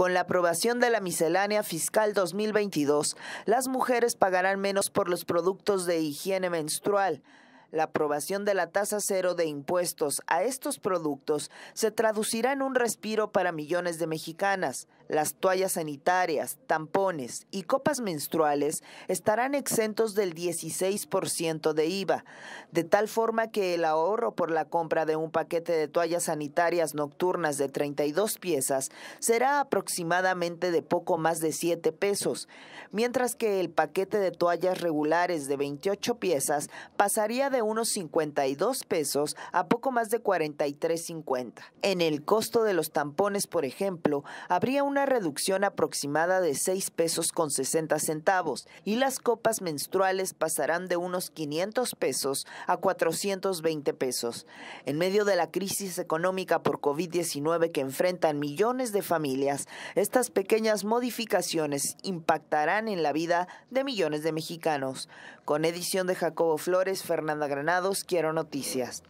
Con la aprobación de la miscelánea fiscal 2022, las mujeres pagarán menos por los productos de higiene menstrual. La aprobación de la tasa cero de impuestos a estos productos se traducirá en un respiro para millones de mexicanas. Las toallas sanitarias, tampones y copas menstruales estarán exentos del 16% de IVA, de tal forma que el ahorro por la compra de un paquete de toallas sanitarias nocturnas de 32 piezas será aproximadamente de poco más de 7 pesos, mientras que el paquete de toallas regulares de 28 piezas pasaría de unos 52 pesos a poco más de 43.50. En el costo de los tampones, por ejemplo, habría una reducción aproximada de 6 pesos con 60 centavos y las copas menstruales pasarán de unos 500 pesos a 420 pesos. En medio de la crisis económica por COVID-19 que enfrentan millones de familias, estas pequeñas modificaciones impactarán en la vida de millones de mexicanos. Con edición de Jacobo Flores, Fernanda Granados, Quiero Noticias.